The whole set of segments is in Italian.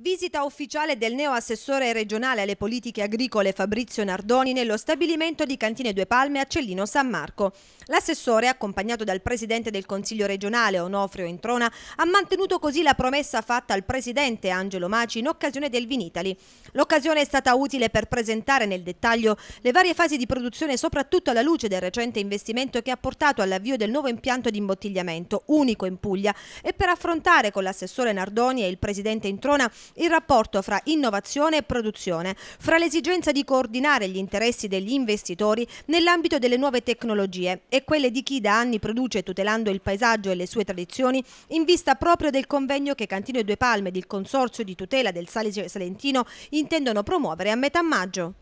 Visita ufficiale del neo assessore regionale alle politiche agricole Fabrizio Nardoni nello stabilimento di Cantine Due Palme a Cellino San Marco. L'assessore, accompagnato dal presidente del Consiglio regionale Onofrio Introna, ha mantenuto così la promessa fatta al presidente Angelo Maci in occasione del Vinitali. L'occasione è stata utile per presentare nel dettaglio le varie fasi di produzione, soprattutto alla luce del recente investimento che ha portato all'avvio del nuovo impianto di imbottigliamento, unico in Puglia, e per affrontare con l'assessore Nardoni e il presidente Introna il rapporto fra innovazione e produzione, fra l'esigenza di coordinare gli interessi degli investitori nell'ambito delle nuove tecnologie e quelle di chi da anni produce tutelando il paesaggio e le sue tradizioni in vista proprio del convegno che Cantino e Due Palme ed il Consorzio di tutela del Salice Salentino intendono promuovere a metà maggio.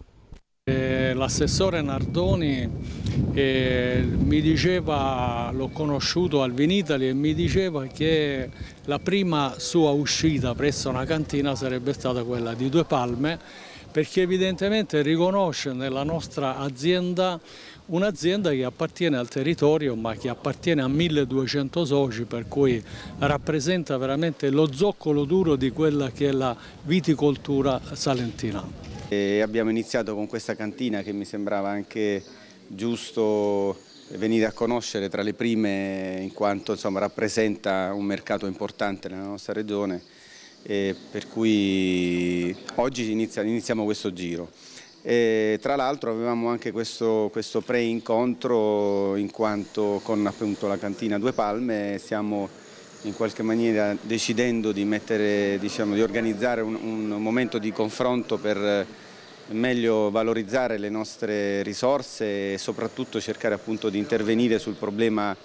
Eh, l'assessore Nardoni e mi diceva, l'ho conosciuto al Vinitali e mi diceva che la prima sua uscita presso una cantina sarebbe stata quella di Due Palme perché evidentemente riconosce nella nostra azienda un'azienda che appartiene al territorio ma che appartiene a 1200 soci per cui rappresenta veramente lo zoccolo duro di quella che è la viticoltura salentina. E abbiamo iniziato con questa cantina che mi sembrava anche giusto venire a conoscere tra le prime in quanto insomma, rappresenta un mercato importante nella nostra regione per cui oggi inizia, iniziamo questo giro. E tra l'altro avevamo anche questo, questo pre-incontro in quanto con appunto, la cantina Due Palme stiamo in qualche maniera decidendo di, mettere, diciamo, di organizzare un, un momento di confronto per meglio valorizzare le nostre risorse e soprattutto cercare appunto di intervenire sul problema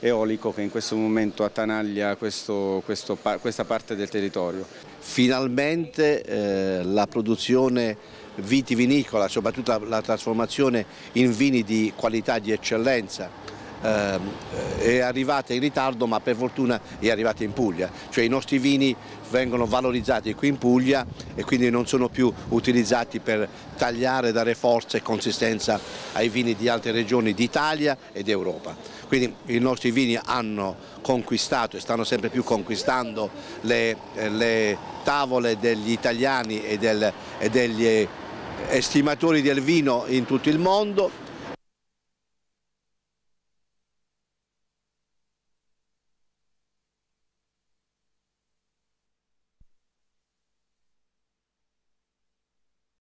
eolico che in questo momento attanaglia questo, questo, questa parte del territorio. Finalmente eh, la produzione vitivinicola, soprattutto la, la trasformazione in vini di qualità, di eccellenza, Ehm, eh, è arrivata in ritardo ma per fortuna è arrivata in Puglia, cioè i nostri vini vengono valorizzati qui in Puglia e quindi non sono più utilizzati per tagliare, dare forza e consistenza ai vini di altre regioni d'Italia e d'Europa. Quindi i nostri vini hanno conquistato e stanno sempre più conquistando le, eh, le tavole degli italiani e, del, e degli eh, estimatori del vino in tutto il mondo